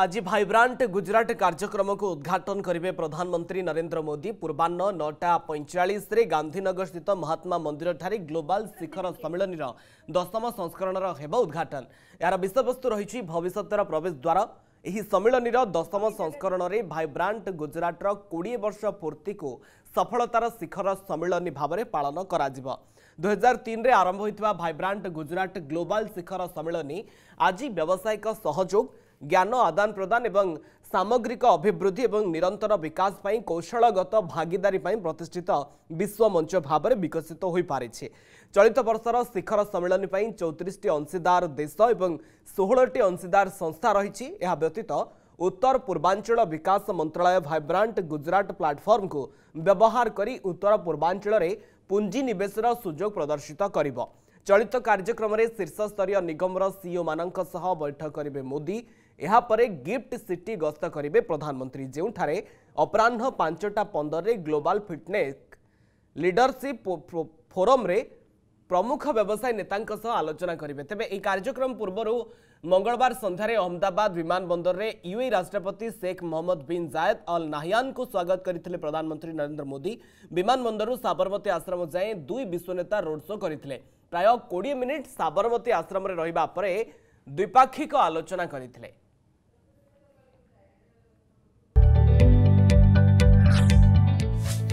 आज भाइब्रांट गुजरात कार्यक्रम को उद्घाटन करेंगे प्रधानमंत्री नरेन्द्र मोदी पूर्वाह नौटा पैंचाश गांधीनगर स्थित महात्मा मंदिर ठारे ग्लोबाल शिखर सम्मिलन दशम संस्करण उद्घाटन यार विषयवस्तु रही भविष्य प्रवेश द्वार ଏହି ସମ୍ମିଳନୀର ଦଶମ ସଂସ୍କରଣରେ ଭାଇବ୍ରାଣ୍ଟ ଗୁଜରାଟର କୋଡ଼ିଏ ବର୍ଷ ପୂର୍ତ୍ତିକୁ ସଫଳତାର ଶିଖର ସମ୍ମିଳନୀ ଭାବରେ ପାଳନ କରାଯିବ ଦୁଇହଜାର ତିନିରେ ଆରମ୍ଭ ହୋଇଥିବା ଭାଇବ୍ରାଣ୍ଟ ଗୁଜରାଟ ଗ୍ଲୋବାଲ ଶିଖର ସମ୍ମିଳନୀ ଆଜି ବ୍ୟବସାୟିକ ସହଯୋଗ ज्ञान आदान प्रदान एवं सामग्रिक अभिवृद्धि एवं निरंतर विकास पर कौशलगत भागीदारी प्रतिष्ठित विश्व मंच भाव विकसित हो पारी चलित बर्षर शिखर सम्मेलन चौतीस अंशीदार देश और षोहटी अंशीदार संस्था रही व्यतीत उत्तर पूर्वांचल विकास मंत्रालय भाइब्रांट गुजरात प्लाटफर्म को व्यवहार कर उत्तर पूर्वांचल पुंजनिवेश सुजोग प्रदर्शित कर चलित कार्यक्रम शीर्ष स्तरीय निगम सीईओ मान बैठक करेंगे मोदी ଏହାପରେ ଗିଫ୍ଟ ସିଟି ଗସ୍ତ କରିବେ ପ୍ରଧାନମନ୍ତ୍ରୀ ଯେଉଁଠାରେ ଅପରାହ୍ନ ପାଞ୍ଚଟା ପନ୍ଦରରେ ଗ୍ଲୋବାଲ୍ ଫିଟନେସ୍ লিডরশিপ ফোরমে প্রমুখ ব্যবসায়ী নেতাঙ্ক সহ আলোচনা করবে তবে এই কার্যক্রম পূর্বর মঙ্গলবার সন্ধ্যায় অহমদাবাদ বিমানবন্দরে ইউএ রাষ্ট্রপতি Sheikh Mohammed bin Zayed Al নাহিয়ানু স্বাগত করে প্রধানমন্ত্রী নরেন্দ্র মোদী বিমানবন্দর সাবরমতী আশ্রম যায় দুই বিশ্বনেতা রোড শো করে প্রায় কোড়ি মিনিট সাবরমতী আশ্রমে রহবা পরে দ্বিপাক্ষিক আলোচনা করে